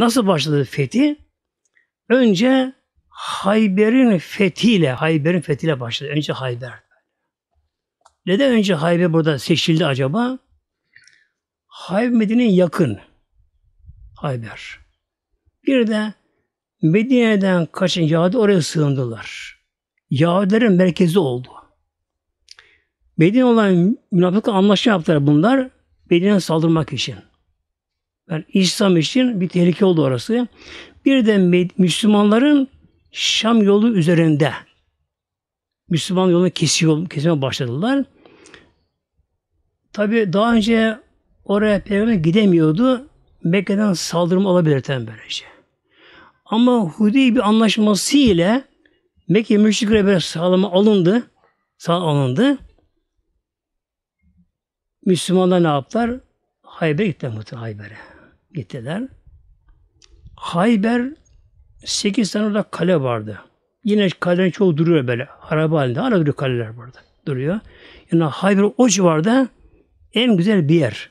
Nasıl başladı fethi? Önce Hayber'in fethiyle, Hayber'in fethiyle başladı. Önce Hayber. Neden önce Hayber burada seçildi acaba? Hayber Medine'ye yakın. Hayber. Bir de Medine'den kaçan Yahudi oraya sığındılar. Yahudilerin merkezi oldu. Medine olan münafıkla anlaşma yaptılar bunlar. Medine'ye saldırmak için. Yani İslam için bir tehlike oldu orası. Bir de Müslümanların Şam yolu üzerinde Müslüman yolunu kesiyor, kesmeye başladılar. Tabi daha önce oraya peygamber gidemiyordu. Mekke'den saldırım olabilir tabi böylece. Şey. Ama bir anlaşması ile Mekke müşrikleri böyle sağlama alındı. Sağ alındı. Müslümanlar ne yaptılar? Hayber'e gittiler Hayber'e gittiler. Hayber 8 tane de kale vardı. Yine kalenin çoğu duruyor böyle. Araba halinde. Hala duruyor kaleler burada. Duruyor. Yani Hayber o civarda en güzel bir yer.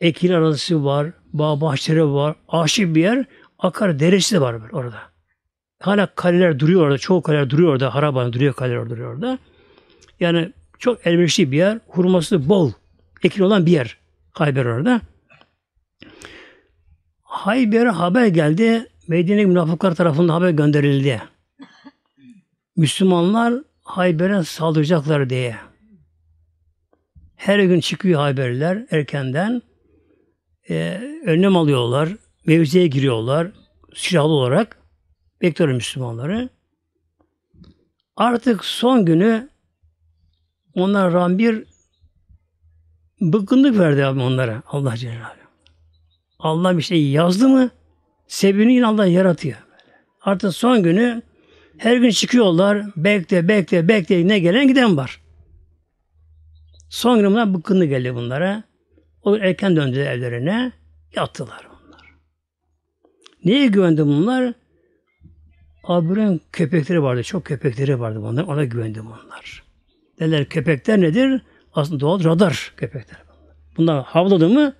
Ekil arası var. Bağ bahçeleri var. Aşık bir yer. Akar deresi de var böyle orada. Hala kaleler duruyor orada. Çoğu kaleler duruyor orada. Haraban duruyor kaleler duruyor orada. Yani çok elverişli bir yer. Hurması bol. Ekil olan bir yer. Hayber orada. Hayber'e haber geldi. Medine münafıklar tarafından haber gönderildi. Müslümanlar Hayber'e saldıracaklar diye. Her gün çıkıyor haberler erkenden. Ee, önlem alıyorlar. Mevziye giriyorlar. Silahlı olarak. Bekliyor Müslümanları. Artık son günü onlar bir bıkkınlık verdi abi onlara. Allah Celle Allah bir şey yazdı mı sebebini yine Allah yaratıyor. Artık son günü her gün çıkıyorlar. Bekle, bekle, bekle. Ne gelen giden var. Son gün bunlar bıkkınlı geldi bunlara. O erken döndü evlerine. Yattılar bunlar. Neye güvendi bunlar? Abiren köpekleri vardı. Çok köpekleri vardı bunlar. Ona güvendi bunlar. Derler köpekler nedir? Aslında doğal radar köpekler. Bunlar havladı mı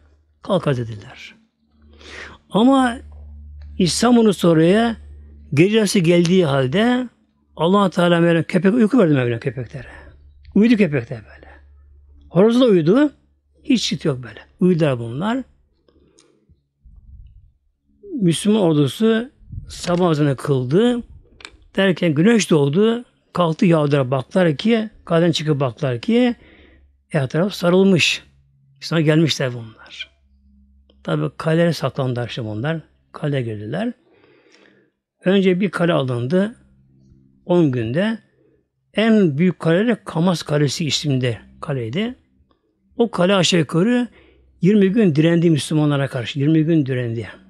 kalkar dediler. Ama İslam onu soruyor. Gece yarısı geldiği halde allah Teala Mevlam köpek uyku verdi Mevlam köpeklere. Uyudu köpekler böyle. Horoz da uyudu. Hiç çıt yok böyle. Uyudular bunlar. Müslüman ordusu sabah azını kıldı. Derken güneş doğdu. Kalktı yağdıra baklar ki, kaden çıkıp baklar ki her taraf sarılmış. İslam'a gelmişler bunlar. Tabi kalelere saklandı akşam onlar. Kale girdiler. Önce bir kale alındı. 10 günde en büyük kale de Kamas Kalesi isminde kaleydi. O kale aşağı yukarı 20 gün direndi Müslümanlara karşı. 20 gün direndi.